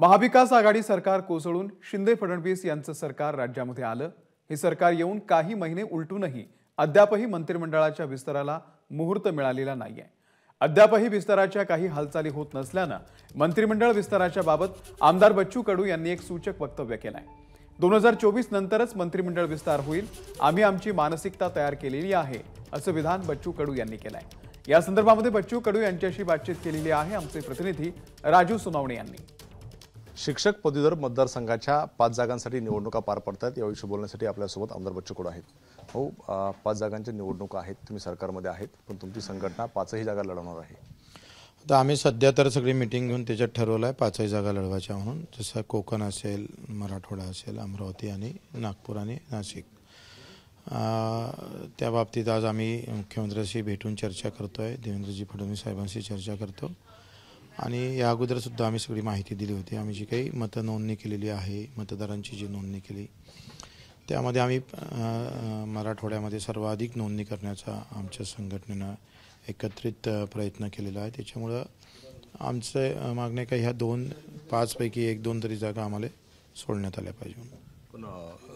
महाविकास आघाडी सरकार कोसळून शिंदे फडणवीस यांचं सरकार राज्यामध्ये आलं हे सरकार येऊन काही महिने उलटूनही अद्यापही मंत्रिमंडळाच्या विस्ताराला मुहूर्त मिळालेला नाही आहे अद्यापही विस्ताराच्या काही हालचाली होत नसल्यानं मंत्रिमंडळ विस्ताराच्या बाबत आमदार बच्चू कडू यांनी एक सूचक वक्तव्य केलं आहे दोन हजार चोवीस नंतरच मंत्रिमंडळ विस्तार होईल आम्ही आमची मानसिकता तयार केलेली आहे असं विधान बच्चू कडू यांनी केलं आहे या संदर्भामध्ये बच्चू कडू यांच्याशी बातचीत केलेली आहे आमचे प्रतिनिधी राजू सुनावणे यांनी शिक्षक पदवीधर मतदारसंघाच्या पाच जागांसाठी निवडणुका पार पडतात याविषयी बोलण्यासाठी आपल्यासोबत आमदार बच्चू आहेत हो पाच जागांच्या निवडणुका आहेत तुम्ही सरकारमध्ये आहेत पण तुमची संघटना पाचही जागा लढवणार आहे आता आम्ही सध्या तर सगळी मिटिंग घेऊन त्याच्यात ठरवलं आहे पाचही जागा लढवायच्या म्हणून जसं कोकण असेल मराठवाडा असेल अमरावती आणि नागपूर आणि नाशिक त्या बाबतीत आज आम्ही मुख्यमंत्र्यांशी भेटून चर्चा करतो आहे देवेंद्रजी फडणवीस साहेबांशी चर्चा करतो आणि या अगोदरसुद्धा आम्ही सगळी माहिती दिली होती आम्ही जी काही मतं नोंदणी केलेली आहे मतदारांची जी नोंदणी केली त्यामध्ये आम्ही मराठवाड्यामध्ये सर्वाधिक नोंदणी करण्याचा आमच्या संघटनेनं एकत्रित प्रयत्न केलेला आहे त्याच्यामुळं आमचं मागण्या काही ह्या दोन पाचपैकी एक दोन तरी जागा आम्हाला सोडण्यात आल्या पाहिजे पण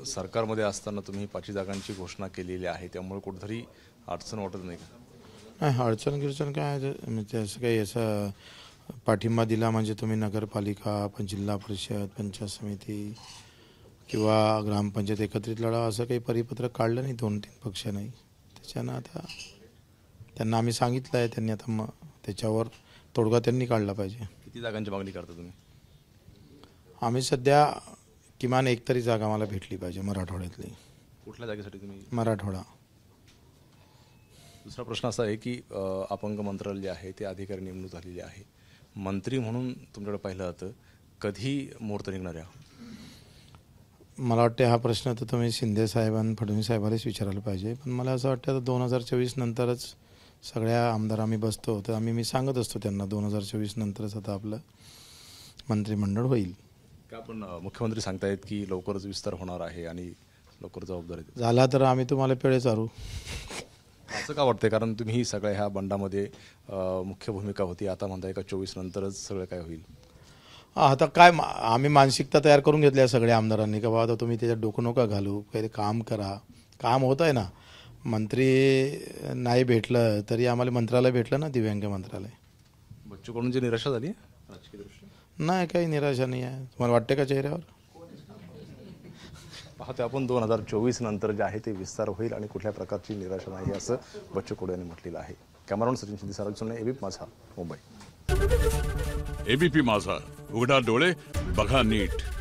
सरकारमध्ये असताना तुम्ही पाचही जागांची घोषणा केलेली आहे त्यामुळे कुठेतरी अडचण वाटत नाही का नाही अडचण गिरचण काय म्हणजे असं काही असं पाठिंबा दिला म्हणजे तुम्ही नगरपालिका पण जिल्हा परिषद पंचायत समिती किंवा ग्रामपंचायत एकत्रित लढा असं काही परिपत्रक काढलं नाही दोन तीन पक्ष नाही त्याच्यानं आता त्यांना आम्ही सांगितलं आहे त्यांनी आता मग त्याच्यावर तोडगा त्यांनी काढला पाहिजे किती जागांची मागणी करता तुम्ही आम्ही सध्या किमान एकतरी जागा मला भेटली पाहिजे मराठवाड्यातली कुठल्या जागेसाठी तुम्ही मराठवाडा दुसरा प्रश्न असा आहे की अपंग मंत्रालय जे आहे ते अधिकारी नेमणूक झालेली आहे मंत्री म्हणून तुमच्याकडे पाहिलं जातं कधी मुहूर्त निघणार आहे मला वाटते हा प्रश्न तर तुम्ही शिंदे साहेबां फडणवीस साहेबालाच विचारायला पाहिजे पण मला असं वाटतं दोन हजार चोवीस नंतरच सगळ्या आमदार आम्ही बसतो तर आम्ही मी सांगत असतो त्यांना दोन हजार चोवीस नंतरच आता आपलं मंत्रिमंडळ होईल का पण मुख्यमंत्री सांगतायत की लवकरच विस्तार होणार आहे आणि लवकर जबाबदारी झाला तर आम्ही तुम्हाला पेळे चारू असं का वाटतंय कारण तुम्ही सगळ्या ह्या बंडामध्ये मुख्य भूमिका होती आता म्हणताय का चोवीस नंतरच सगळं काय होईल आता काय आम्ही मानसिकता तयार करून घेतल्या सगळ्या आमदारांनी का बाबा आता तुम्ही त्याच्यात डोकं नका घालू काही काम करा काम होत आहे ना मंत्री नाही भेटलं तरी आम्हाला मंत्रालय भेटलं ना दिव्यांग मंत्रालय बच्चूकडून जी निराशा झाली राजकीय नाही काही निराशा नाही आहे तुम्हाला वाटते का चेहऱ्यावर पाहते आपण दोन हजार चोवीस नंतर जे आहे ते विस्तार होईल आणि कुठल्या प्रकारची निराशा नाही असं बच्चू कोडे यांनी म्हटलेलं आहे कॅमेरॉन सचिन शिंदे एबीपी माझा मुंबई एबीपी माझा उघडा डोळे बघा नीट